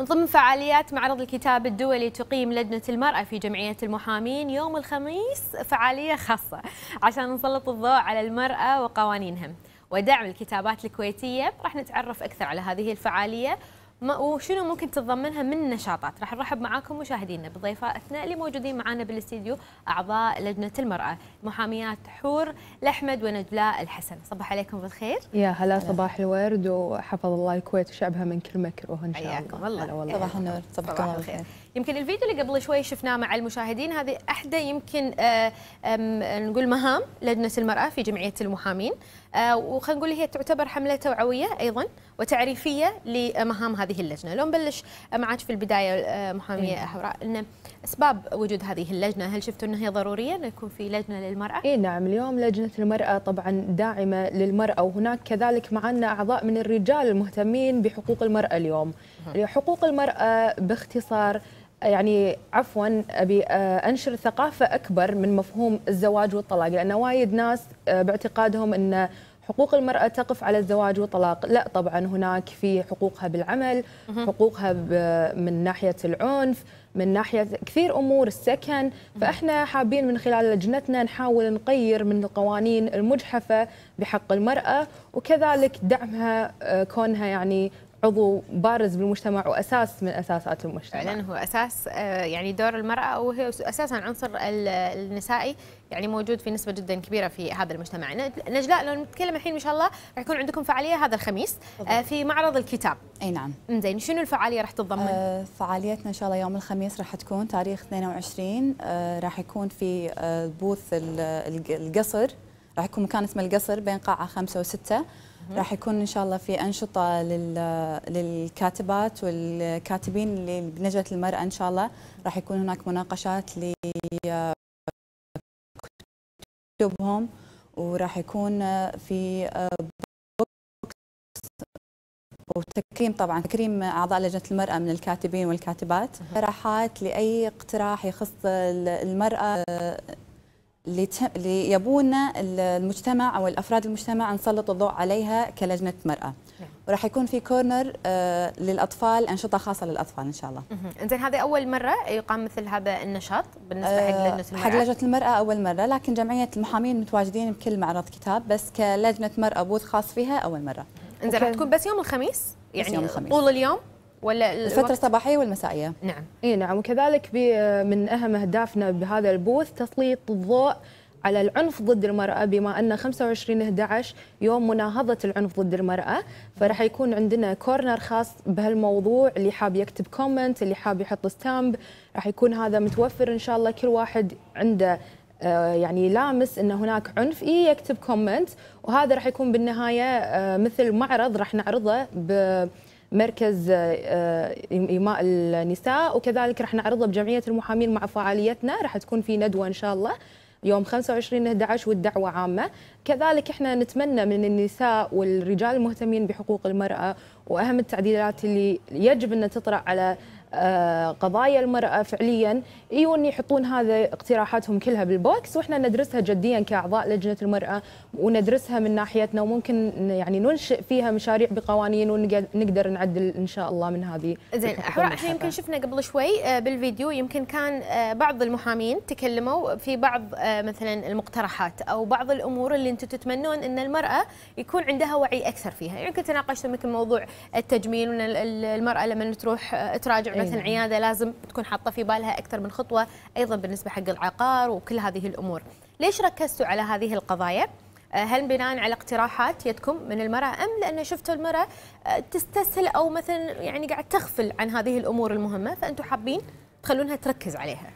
من ضمن فعاليات معرض الكتاب الدولي تقيم لجنة المرأة في جمعية المحامين يوم الخميس فعالية خاصة عشان نسلط الضوء على المرأة وقوانينهم ودعم الكتابات الكويتية راح نتعرف أكثر على هذه الفعالية وشنو ممكن تتضمنها من نشاطات راح نرحب معاكم مشاهدينا بضيفائنا اللي موجودين معنا بالاستديو اعضاء لجنه المراه محاميات حور الاحمد ونجلاء الحسن صباح عليكم بالخير يا هلا صباح الورد وحفظ الله الكويت وشعبها من كل مكر وهن ان شاء الله والله صباح النور صباح الخير يمكن الفيديو اللي قبل شوي شفناه مع المشاهدين هذه احدى يمكن آه، آه، نقول مهام لجنه المراه في جمعيه المحامين آه، وخلينا نقول هي تعتبر حمله توعويه ايضا وتعريفيه لمهام هذه اللجنه لو نبلش معك في البدايه محاميه إيه. حوراء ان اسباب وجود هذه اللجنه هل شفتوا انها ضروريه انه يكون في لجنه للمراه اي نعم اليوم لجنه المراه طبعا داعمه للمراه وهناك كذلك معنا اعضاء من الرجال المهتمين بحقوق المراه اليوم حقوق المرأة باختصار يعني عفوا ابي آه، انشر ثقافه اكبر من مفهوم الزواج والطلاق لان وايد ناس آه، باعتقادهم ان حقوق المرأة تقف على الزواج والطلاق لا طبعا هناك في حقوقها بالعمل حقوقها من ناحية العنف من ناحية كثير أمور السكن فإحنا حابين من خلال لجنتنا نحاول نغير من القوانين المجحفة بحق المرأة وكذلك دعمها آه، كونها يعني عضو بارز بالمجتمع واساس من اساسات المجتمع. فعلا هو اساس آه، يعني دور المراه وهي اساسا عنصر النسائي يعني موجود في نسبه جدا كبيره في هذا المجتمع. نجلاء لو نتكلم الحين ان شاء الله راح يكون عندكم فعاليه هذا الخميس آه، في معرض الكتاب. اي نعم. زين شنو الفعاليه راح تتضمن؟ آه، فعاليتنا ان شاء الله يوم الخميس راح تكون تاريخ 22 راح يكون في بوث القصر راح يكون مكان اسمه القصر بين قاعه خمسه وسته راح يكون ان شاء الله في انشطه للكاتبات والكاتبين اللي بنجله المراه ان شاء الله راح يكون هناك مناقشات لكتبهم وراح يكون في بوكس آه، وتكريم طبعا تكريم اعضاء لجنه المراه من الكاتبين والكاتبات اقتراحات لاي اقتراح يخص المراه ليبون المجتمع او الافراد المجتمع نسلط الضوء عليها كلجنه مراه نعم. وراح يكون في كورنر آه، للاطفال انشطه خاصه للاطفال ان شاء الله انزين هذه اول مره يقام مثل هذا النشاط بالنسبه حق آه، لجنه المراه حق لجنه المراه اول مره لكن جمعيه المحامين متواجدين بكل معرض كتاب بس كلجنه مراه بوث خاص فيها اول مره انزين راح تكون بس يوم الخميس يعني يوم الخميس. طول اليوم ولا الفترة الصباحية والمسائية نعم اي نعم وكذلك من اهم اهدافنا بهذا البوث تسليط الضوء على العنف ضد المرأة بما أن 25 11 يوم مناهضة العنف ضد المرأة فراح يكون عندنا كورنر خاص بهالموضوع اللي حاب يكتب كومنت اللي حاب يحط ستامب راح يكون هذا متوفر إن شاء الله كل واحد عنده آه، يعني لامس ان هناك عنف إيه يكتب كومنت وهذا راح يكون بالنهايه آه، مثل معرض راح نعرضه ب مركز إيماء آه، آه، النساء وكذلك راح نعرضها بجمعية المحامين مع فعاليتنا راح تكون في ندوة إن شاء الله يوم 25 11 والدعوة عامة كذلك احنا نتمنى من النساء والرجال المهتمين بحقوق المرأة وأهم التعديلات اللي يجب أن تطرأ على آه، قضايا المرأة فعليا يجون يحطون هذا اقتراحاتهم كلها بالبوكس واحنا ندرسها جديا كأعضاء لجنة المرأة وندرسها من ناحيتنا وممكن يعني ننشئ فيها مشاريع بقوانين ونقدر نعدل إن شاء الله من هذه زين حراء احنا يمكن شفنا قبل شوي آه، بالفيديو يمكن كان آه، بعض المحامين تكلموا في بعض مثلا المقترحات أو بعض الأمور اللي أنتم تتمنون أن المرأة يكون عندها وعي أكثر فيها يمكن يعني تناقشتوا مثل موضوع التجميل وأن المرأة لما تروح تراجع يعني مثلا نعم. عياده لازم تكون حاطه في بالها اكثر من خطوه ايضا بالنسبه حق العقار وكل هذه الامور ليش ركزتوا على هذه القضايا آه، هل بناء على اقتراحات يدكم من المرأة أم لأن شفتوا المرأة آه، تستسهل أو مثلا يعني قاعد تغفل عن هذه الأمور المهمة فأنتم حابين تخلونها تركز عليها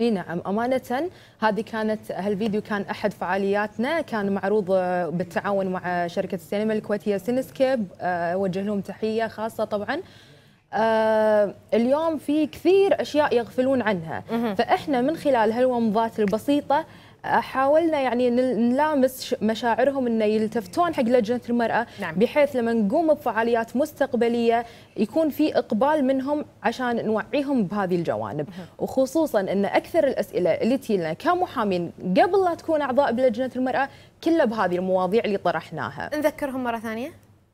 اي نعم امانه هذه كانت هالفيديو كان احد فعالياتنا كان معروض آه، بالتعاون مع شركه السينما الكويتيه سينسكيب اوجه لهم تحيه خاصه طبعا آه اليوم في كثير اشياء يغفلون عنها فاحنا من خلال هالومضات البسيطه آه، حاولنا يعني نلامس مشاعرهم انه يلتفتون حق لجنه المراه نعم. بحيث لما نقوم بفعاليات مستقبليه يكون في اقبال منهم عشان نوعيهم بهذه الجوانب مه. وخصوصا ان اكثر الاسئله اللي تجي لنا كمحامين قبل لا تكون اعضاء بلجنه المراه كلها بهذه المواضيع اللي طرحناها نذكرهم مره ثانيه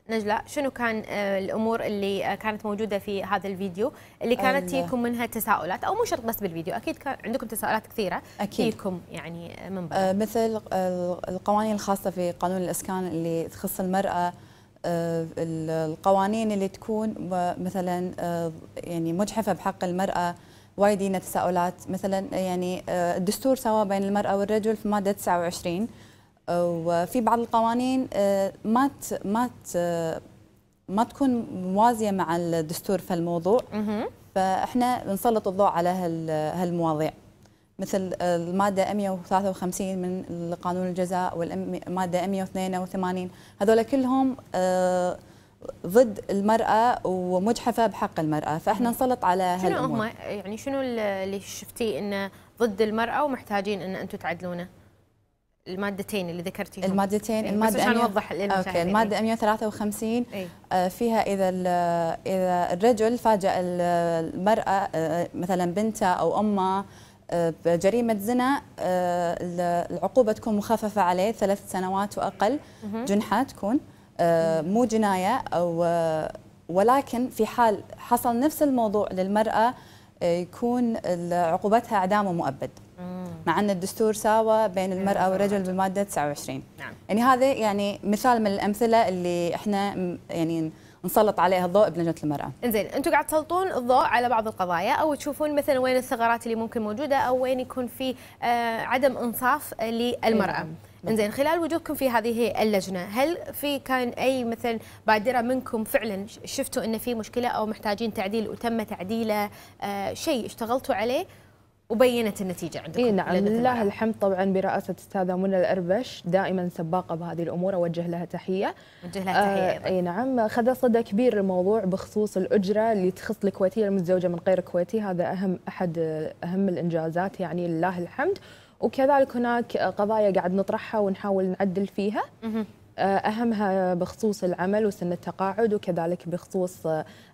نجلاء شنو كان آه، الامور اللي آه، كانت موجوده في هذا الفيديو اللي كانت تجيكم منها تساؤلات او مو شرط بس بالفيديو اكيد كان عندكم تساؤلات كثيره اكيد تجيكم يعني آه، من بعد. مثل القوانين الخاصه في قانون الاسكان اللي تخص المراه القوانين اللي تكون مثلا يعني مجحفه بحق المراه وايد تساؤلات مثلا يعني الدستور سوا بين المراه والرجل في ماده 29 وفي بعض القوانين آه، ما ما ما تكون موازيه مع الدستور في الموضوع فاحنا بنسلط الضوء على هالمواضيع مثل آه، الماده 153 من قانون الجزاء والماده 182 هذول كلهم آه، ضد المرأة ومجحفة بحق المرأة فإحنا نسلط على هالأمور شنو هم يعني شنو اللي شفتيه أنه ضد المرأة ومحتاجين أن أنتم تعدلونه المادتين اللي ذكرتيهم المادتين إيه، الماده بس عشان نوضح اوكي الماده 153 إيه. آه فيها اذا اذا الرجل فاجأ المراه آه، مثلا بنته او امه آه، بجريمة زنا آه، العقوبة تكون مخففة عليه ثلاث سنوات وأقل جنحة تكون مو جناية أو ولكن في حال حصل نفس الموضوع للمرأة يكون عقوبتها إعدام ومؤبد نعم. مع ان الدستور ساوى بين المراه والرجل بالماده 29 نعم يعني هذا يعني مثال من الامثله اللي احنا يعني نسلط عليها الضوء بلجنه المراه. انزين انتم قاعد تسلطون الضوء على بعض القضايا او تشوفون مثلا وين الثغرات اللي ممكن موجوده او وين يكون في آه، عدم انصاف للمراه. نعم. نعم. انزين خلال وجودكم في هذه اللجنه هل في كان اي مثلا بادره منكم فعلا شفتوا ان في مشكله او محتاجين تعديل وتم تعديله آه، شيء اشتغلتوا عليه وبينت النتيجه عندكم إيه نعم لله الحمد طبعا برئاسه استاذه منى الاربش دائما سباقه بهذه الامور اوجه لها تحيه اوجه لها تحيه آه، ايضا آه اي نعم خذ صدى كبير الموضوع بخصوص الاجره اللي تخص الكويتيه المتزوجه من غير كويتي هذا اهم احد اهم الانجازات يعني لله الحمد وكذلك هناك قضايا قاعد نطرحها ونحاول نعدل فيها آه، أهمها بخصوص العمل وسن التقاعد وكذلك بخصوص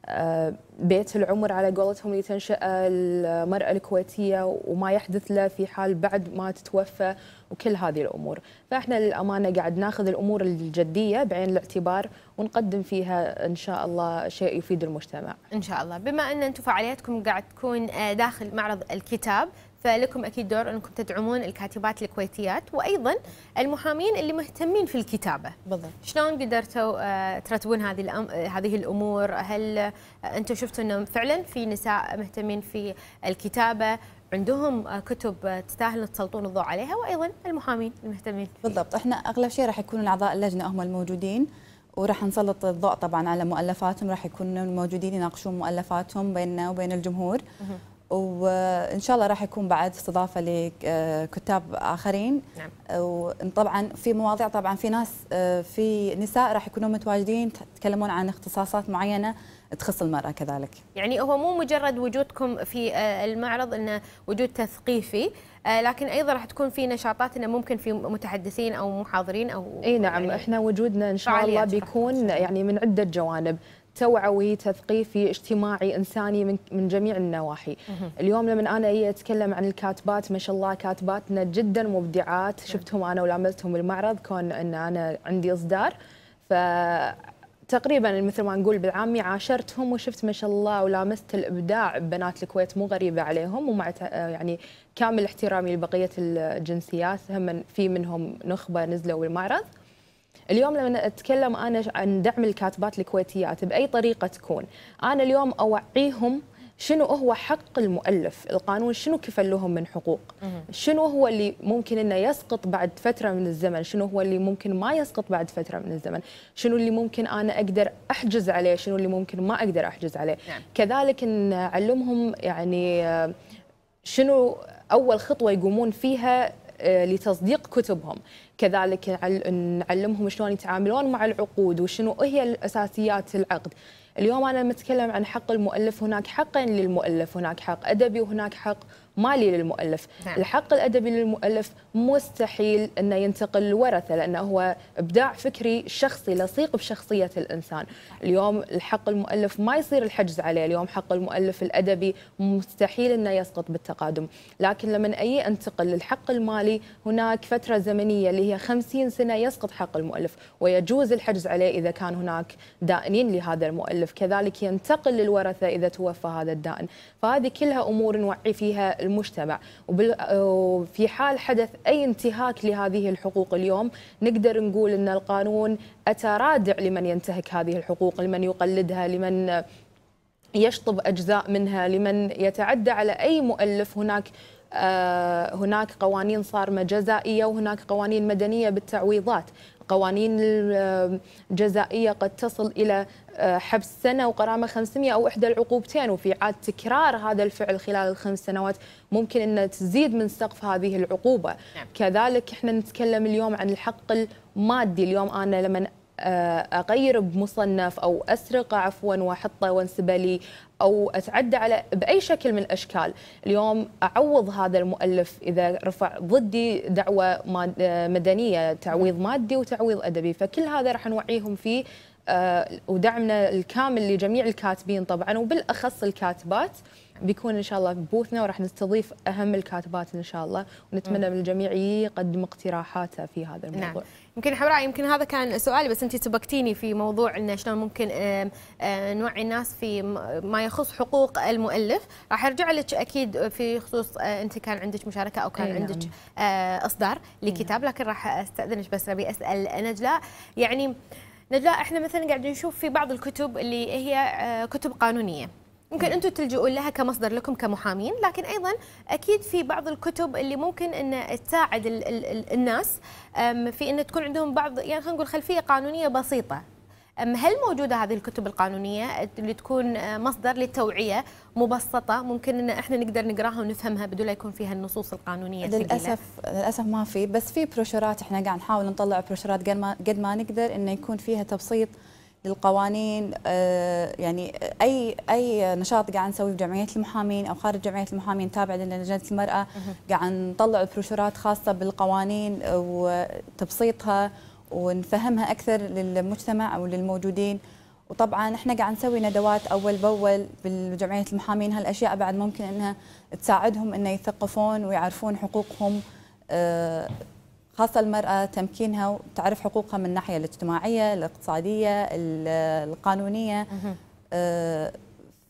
آه، بيت العمر على قولتهم اللي تنشأ المرأة الكويتية وما يحدث له في حال بعد ما تتوفى وكل هذه الأمور فإحنا للأمانة قاعد ناخذ الأمور الجدية بعين الاعتبار ونقدم فيها إن شاء الله شيء يفيد المجتمع إن شاء الله بما أن أنتم فعالياتكم قاعد تكون آه، داخل معرض الكتاب فلكم اكيد دور انكم تدعمون الكاتبات الكويتيات وايضا المحامين اللي مهتمين في الكتابه بالضبط شلون قدرتوا آه، ترتبون هذه هذه الامور هل آه، انتم شفتوا انه فعلا في نساء مهتمين في الكتابه عندهم آه، كتب تستاهل تسلطون الضوء عليها وايضا المحامين المهتمين بالضبط احنا اغلب شيء راح يكون اعضاء اللجنه هم الموجودين وراح نسلط الضوء طبعا على مؤلفاتهم راح يكونوا موجودين يناقشون مؤلفاتهم بيننا وبين الجمهور وان شاء الله راح يكون بعد استضافه لكتاب اخرين نعم. وطبعا في مواضيع طبعا في ناس آه، في نساء راح يكونوا متواجدين يتكلمون عن اختصاصات معينه تخص المراه كذلك. يعني هو مو مجرد وجودكم في آه، المعرض انه وجود تثقيفي آه، لكن ايضا راح تكون في نشاطات انه ممكن في متحدثين او محاضرين او اي نعم يعني احنا وجودنا ان شاء الله بيكون يعني من عده جوانب، توعوي تثقيفي اجتماعي انساني من من جميع النواحي اليوم لما انا اجي اتكلم عن الكاتبات ما شاء الله كاتباتنا جدا مبدعات نعم. شفتهم انا ولامستهم بالمعرض كون ان انا عندي اصدار ف تقريبا مثل ما نقول بالعامي عاشرتهم وشفت ما شاء الله ولامست الابداع ببنات الكويت مو غريبه عليهم ومع يعني كامل احترامي لبقيه الجنسيات هم في منهم نخبه نزلوا بالمعرض اليوم لما اتكلم انا عن دعم الكاتبات الكويتيات باي طريقه تكون انا اليوم اوعيهم شنو هو حق المؤلف القانون شنو كفل لهم من حقوق شنو هو اللي ممكن انه يسقط بعد فتره من الزمن شنو هو اللي ممكن ما يسقط بعد فتره من الزمن شنو اللي ممكن انا اقدر احجز عليه شنو اللي ممكن ما اقدر احجز عليه نعم. كذلك نعلمهم يعني آه، شنو اول خطوه يقومون فيها آه، لتصديق كتبهم كذلك نعلمهم شلون يتعاملون مع العقود وشنو هي اساسيات العقد اليوم انا متكلم عن حق المؤلف هناك حق للمؤلف هناك حق ادبي وهناك حق مالي للمؤلف نعم. الحق الأدبي للمؤلف مستحيل أنه ينتقل الورثة لأنه هو إبداع فكري شخصي لصيق بشخصية الإنسان اليوم الحق المؤلف ما يصير الحجز عليه اليوم حق المؤلف الأدبي مستحيل أنه يسقط بالتقادم لكن لما أي أنتقل للحق المالي هناك فترة زمنية اللي هي 50 سنة يسقط حق المؤلف ويجوز الحجز عليه إذا كان هناك دائنين لهذا المؤلف كذلك ينتقل للورثة إذا توفى هذا الدائن فهذه كلها أمور نوعي فيها المجتمع وفي آه، حال حدث أي انتهاك لهذه الحقوق اليوم نقدر نقول أن القانون أتى رادع لمن ينتهك هذه الحقوق لمن يقلدها لمن يشطب أجزاء منها لمن يتعدى على أي مؤلف هناك آه، هناك قوانين صارمه جزائيه وهناك قوانين مدنيه بالتعويضات، قوانين الجزائية قد تصل إلى آه، حبس سنة وغرامة 500 أو إحدى العقوبتين وفي عاد تكرار هذا الفعل خلال الخمس سنوات ممكن أن تزيد من سقف هذه العقوبة نعم. كذلك إحنا نتكلم اليوم عن الحق المادي اليوم أنا لما آه، اغير بمصنف او اسرقه عفوا واحطه وانسبه لي او اتعدى على باي شكل من الاشكال، اليوم اعوض هذا المؤلف اذا رفع ضدي دعوه آه، مدنيه تعويض مادي وتعويض ادبي، فكل هذا راح نوعيهم فيه آه، ودعمنا الكامل لجميع الكاتبين طبعا وبالاخص الكاتبات بيكون ان شاء الله ببوثنا وراح نستضيف اهم الكاتبات ان شاء الله ونتمنى من الجميع يقدم اقتراحاته في هذا نعم. الموضوع. نعم. يمكن حمراء يمكن هذا كان سؤالي بس انت سبقتيني في موضوع انه شلون ممكن آه، نوعي الناس في ما يخص حقوق المؤلف، راح ارجع لك اكيد في خصوص آه، انت كان عندك مشاركه او كان عندك نعم. اصدار لكتاب نعم. لكن راح استاذنك بس ابي اسال نجلاء يعني نجلاء احنا مثلا قاعدين نشوف في بعض الكتب اللي هي آه، كتب قانونيه ممكن انتم تلجؤون لها كمصدر لكم كمحامين لكن ايضا اكيد في بعض الكتب اللي ممكن ان تساعد الناس في ان تكون عندهم بعض يعني خلينا نقول خلفيه قانونيه بسيطه هل موجوده هذه الكتب القانونيه اللي تكون أه، مصدر للتوعيه مبسطه ممكن ان احنا نقدر نقراها ونفهمها بدون لا يكون فيها النصوص القانونيه للاسف الثقيلة. للاسف ما في بس في بروشورات احنا قاعد نحاول نطلع بروشورات قد ما قد ما نقدر انه يكون فيها تبسيط للقوانين أه، يعني اي اي نشاط قاعد نسويه في جمعيه المحامين او خارج جمعيه المحامين تابع للجنه لجنه المراه قاعد نطلع بروشورات خاصه بالقوانين وتبسيطها ونفهمها اكثر للمجتمع او للموجودين وطبعا احنا قاعد نسوي ندوات اول باول بالجمعيه المحامين هالاشياء بعد ممكن انها تساعدهم انه يثقفون ويعرفون حقوقهم آه، خاصه المراه تمكينها وتعرف حقوقها من الناحيه الاجتماعيه الاقتصاديه القانونيه آه،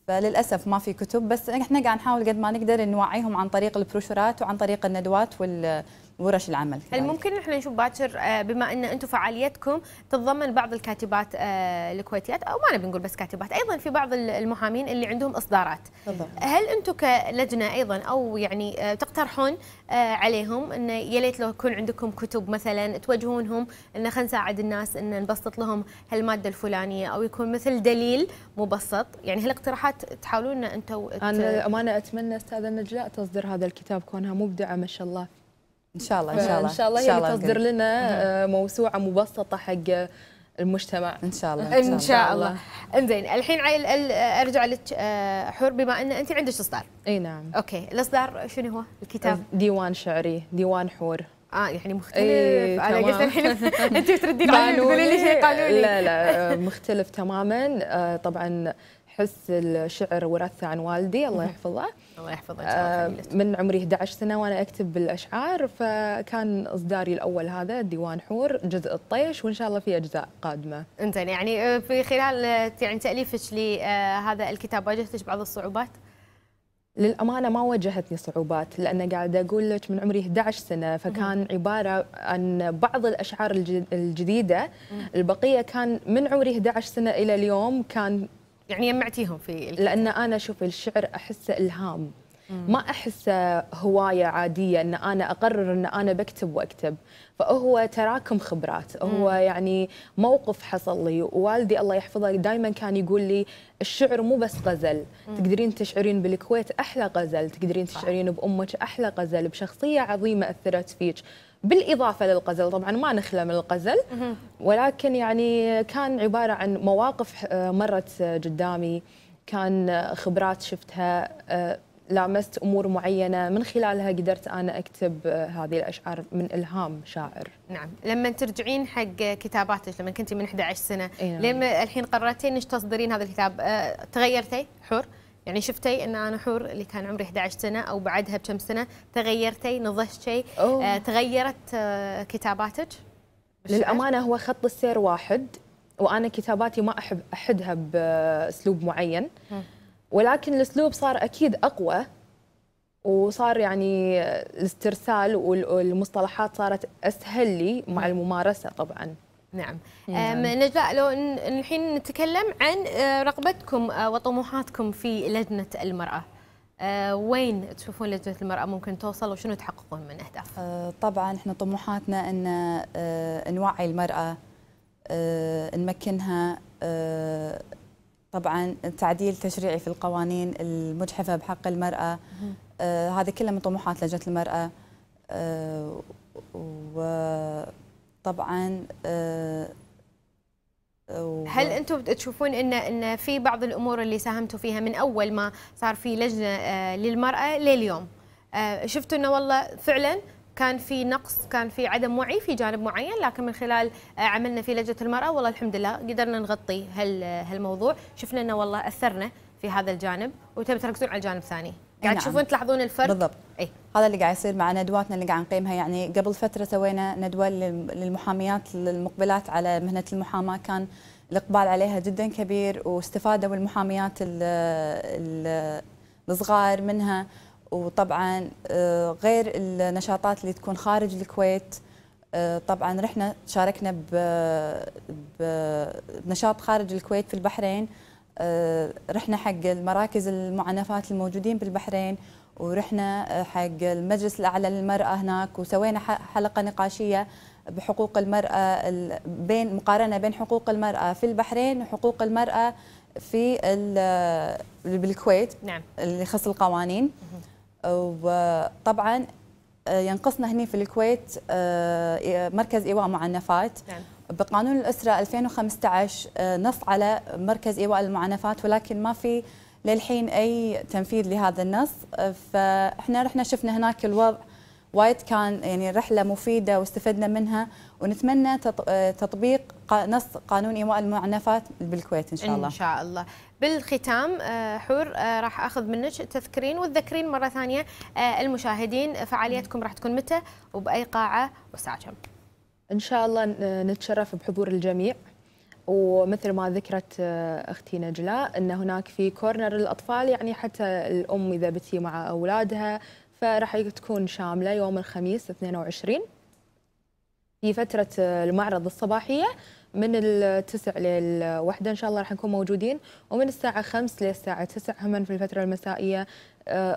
فللاسف ما في كتب بس احنا قاعد نحاول قد ما نقدر نوعيهم عن طريق البروشورات وعن طريق الندوات وال ورش العمل هل يعني ممكن نحن نشوف باكر آه، بما ان انتم فعاليتكم تتضمن بعض الكاتبات آه، الكويتيات او ما نبي نقول بس كاتبات ايضا في بعض المحامين اللي عندهم اصدارات بالضبط. هل انتم كلجنه ايضا او يعني آه، تقترحون عليهم انه يا ليت لو يكون عندكم كتب مثلا توجهونهم انه خلينا نساعد الناس ان نبسط لهم هالماده الفلانيه او يكون مثل دليل مبسط يعني هالاقتراحات تحاولون انتم انا امانه اتمنى استاذه نجلاء تصدر هذا الكتاب كونها مبدعه ما شاء الله ان شاء الله ان شاء الله ان شاء الله هي اللي تصدر لنا آه، موسوعه مبسطه حق المجتمع ان شاء الله ان شاء الله انزين الحين عيل ارجع لك آه، حور بما ان انت عندك اصدار اي نعم اوكي الاصدار شنو هو الكتاب ديوان شعري ديوان حور اه يعني مختلف ايه انا قلت الحين انت تردين علي تقولي لي شيء قانوني لا لا آه، مختلف تماما طبعا حس الشعر ورثه عن والدي الله يحفظه الله يحفظه آه، من عمري 11 سنه وانا اكتب بالاشعار فكان اصداري الاول هذا ديوان حور جزء الطيش وان شاء الله في اجزاء قادمه انزين يعني آه، في خلال آه، يعني تاليفك لهذا الكتاب واجهتك بعض الصعوبات للأمانة ما واجهتني صعوبات لأن قاعدة أقول لك من عمري 11 سنة فكان عبارة عن بعض الأشعار الجديدة البقية كان من عمري 11 سنة إلى اليوم كان يعني يمعتيهم في الكتاب. لان انا اشوف الشعر احسه الهام ما احس هوايه عاديه ان انا اقرر ان انا بكتب واكتب فهو تراكم خبرات هو يعني موقف حصل لي ووالدي الله يحفظه دائما كان يقول لي الشعر مو بس غزل تقدرين تشعرين بالكويت احلى غزل تقدرين تشعرين بامك احلى غزل بشخصيه عظيمه اثرت فيك بالإضافة للغزل طبعا ما نخلى من الغزل ولكن يعني كان عبارة عن مواقف آه، مرت آه، قدامي كان آه، خبرات شفتها لامست امور معينه من خلالها قدرت انا اكتب آه، هذه الاشعار من الهام شاعر. نعم، لما ترجعين حق كتاباتك لما كنت من 11 سنه، إيه نعم. لما الحين قررتي انك تصدرين هذا الكتاب أه تغيرتي حور؟ يعني شفتي ان انا حور اللي كان عمري 11 سنه او بعدها بكم سنه تغيرتي نضجتي آه تغيرت آه كتاباتك؟ للامانه هو خط السير واحد وانا كتاباتي ما احب احدها باسلوب معين. م. ولكن الاسلوب صار اكيد اقوى وصار يعني الاسترسال والمصطلحات صارت اسهل لي مع نعم. الممارسه طبعا نعم, مم. نعم. نجلاء لو الحين نتكلم عن آه، رغبتكم آه، وطموحاتكم في لجنه المراه آه، وين تشوفون لجنه المراه ممكن توصل وشنو تحققون من اهداف طبعا احنا طموحاتنا ان نوعي المراه نمكنها طبعا تعديل تشريعي في القوانين المجحفه بحق المراه آه هذه كلها من طموحات لجنه المراه آه وطبعا آه هل انتم تشوفون ان ان في بعض الامور اللي ساهمتوا فيها من اول ما صار في لجنه آه، للمراه لليوم آه، شفتوا انه والله فعلا كان في نقص كان في عدم وعي في جانب معين لكن من خلال آه، عملنا في لجنه المراه والله الحمد لله قدرنا نغطي هالموضوع شفنا انه والله اثرنا في هذا الجانب وتم تركزون على الجانب الثاني قاعد نعم. تشوفون تلاحظون الفرق بالضبط أي. هذا اللي قاعد يصير مع ندواتنا اللي قاعد نقيمها يعني قبل فتره سوينا ندوه للمحاميات المقبلات على مهنه المحاماه كان الاقبال عليها جدا كبير واستفادوا المحاميات الصغار منها وطبعا آه، غير النشاطات اللي تكون خارج الكويت آه، طبعا رحنا شاركنا بنشاط خارج الكويت في البحرين آه، رحنا حق المراكز المعنفات الموجودين بالبحرين ورحنا حق المجلس الاعلى للمراه هناك وسوينا حلقه نقاشيه بحقوق المراه بين مقارنه بين حقوق المراه في البحرين وحقوق المراه في بالكويت نعم اللي يخص القوانين وطبعا آه، ينقصنا هنا في الكويت آه، مركز ايواء معنفات نعم. بقانون الاسره 2015 آه، نص على مركز ايواء المعنفات ولكن ما في للحين اي تنفيذ لهذا النص فاحنا رحنا شفنا هناك الوضع وايد كان يعني رحله مفيده واستفدنا منها ونتمنى تطبيق نص قانون ايواء المعنفات بالكويت ان شاء الله ان شاء الله بالختام آه، حور آه، راح اخذ منك تذكرين وتذكرين مره ثانيه آه، المشاهدين فعاليتكم راح تكون متى وباي قاعه وساعه كم؟ ان شاء الله نتشرف بحضور الجميع ومثل ما ذكرت اختي نجلاء ان هناك في كورنر الاطفال يعني حتى الام اذا بتي مع اولادها فراح تكون شامله يوم الخميس 22 في فتره المعرض الصباحيه من التسع للوحدة إن شاء الله راح نكون موجودين ومن الساعة خمس للساعة تسع هم في الفترة المسائية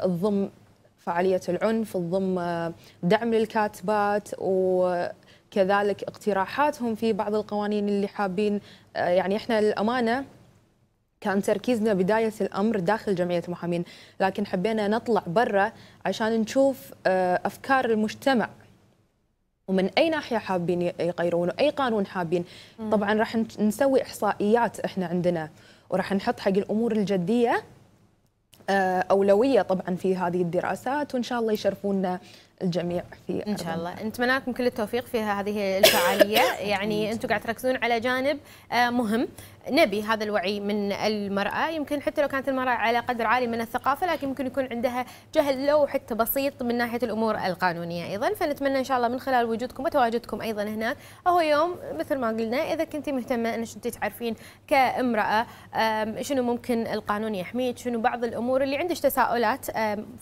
تضم آه، فعالية العنف تضم آه، دعم للكاتبات و كذلك اقتراحاتهم في بعض القوانين اللي حابين آه، يعني احنا الامانه كان تركيزنا بداية الأمر داخل جمعية المحامين لكن حبينا نطلع برا عشان نشوف أفكار المجتمع ومن اي ناحيه حابين يغيرون واي قانون حابين طبعا راح نسوي احصائيات احنا عندنا وراح نحط حق الامور الجديه آه، اولويه طبعا في هذه الدراسات وان شاء الله يشرفونا الجميع في ان شاء الله نتمنى لكم كل التوفيق في هذه الفعاليه يعني انتم قاعد تركزون على جانب آه، مهم نبي هذا الوعي من المرأة يمكن حتى لو كانت المرأة على قدر عالي من الثقافة لكن يمكن يكون عندها جهل لو حتى بسيط من ناحية الأمور القانونية أيضا فنتمنى إن شاء الله من خلال وجودكم وتواجدكم أيضا هناك هو يوم مثل ما قلنا إذا كنت مهتمة أنك أنت تعرفين كامرأة شنو ممكن القانون يحميك شنو بعض الأمور اللي عندك تساؤلات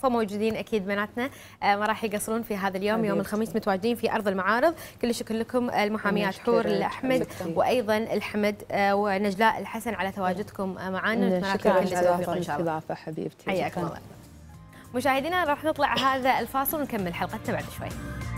فموجودين أكيد بناتنا ما راح يقصرون في هذا اليوم يوم الخميس متواجدين في أرض المعارض كل شكر لكم المحاميات حور الأحمد وأيضا الحمد آه، ونجد وجلاء الحسن على تواجدكم معنا نتمنى لكم كل التوفيق ان شاء الله حبيبتي حياك الله مشاهدينا راح نطلع هذا الفاصل ونكمل حلقتنا بعد شوي